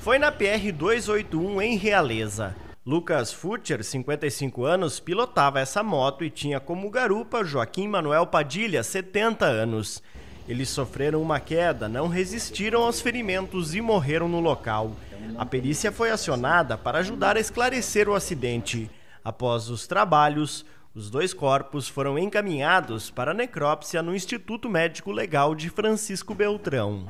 Foi na PR 281 em Realeza. Lucas Futcher, 55 anos, pilotava essa moto e tinha como garupa Joaquim Manuel Padilha, 70 anos. Eles sofreram uma queda, não resistiram aos ferimentos e morreram no local. A perícia foi acionada para ajudar a esclarecer o acidente. Após os trabalhos, os dois corpos foram encaminhados para necrópsia no Instituto Médico Legal de Francisco Beltrão.